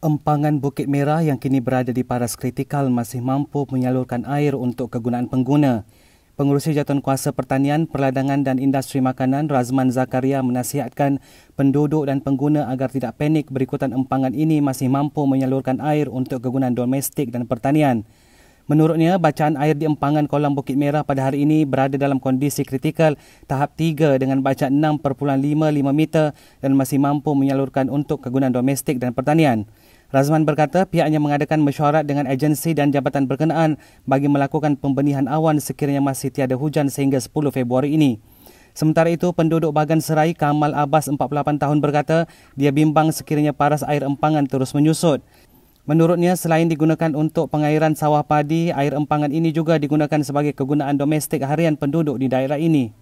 Empangan Bukit Merah yang kini berada di paras kritikal masih mampu menyalurkan air untuk kegunaan pengguna. Pengurusi Jatuan Kuasa Pertanian, Perladangan dan Industri Makanan Razman Zakaria menasihatkan penduduk dan pengguna agar tidak panik berikutan empangan ini masih mampu menyalurkan air untuk kegunaan domestik dan pertanian. Menurutnya, bacaan air di empangan kolam Bukit Merah pada hari ini berada dalam kondisi kritikal tahap 3 dengan bacaan 6.55 meter dan masih mampu menyalurkan untuk kegunaan domestik dan pertanian. Razman berkata pihaknya mengadakan mesyuarat dengan agensi dan jabatan berkenaan bagi melakukan pembenihan awan sekiranya masih tiada hujan sehingga 10 Februari ini. Sementara itu, penduduk Bagan Serai Kamal Abbas 48 tahun berkata dia bimbang sekiranya paras air empangan terus menyusut. Menurutnya, selain digunakan untuk pengairan sawah padi, air empangan ini juga digunakan sebagai kegunaan domestik harian penduduk di daerah ini.